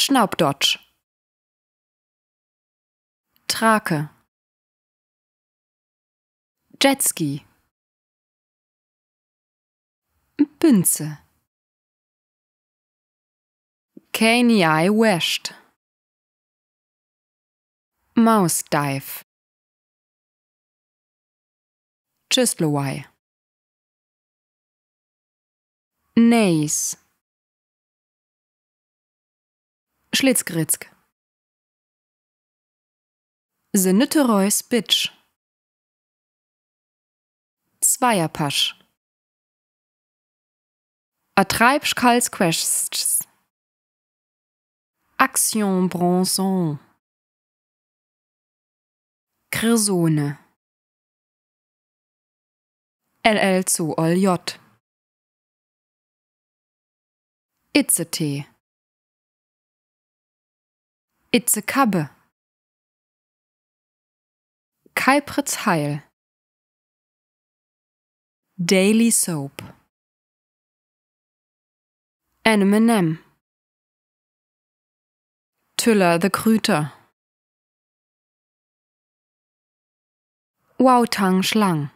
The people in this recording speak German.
Schnaubdotsch. Trake. Jetski. Bünze. Kaniai West. Mouse Dive. Chistlowai. Nace. Schlitzgritzk. The Sinnetereus Bitsch. Zweierpasch. Atreibschkalsquests. Action Bronson. Kirsone. LL zu OLJ. Itzetee. Itze Kabbe. Kalpritz Heil. Daily Soap. Eminem. Tüller the Krüter. Wautang Schlang.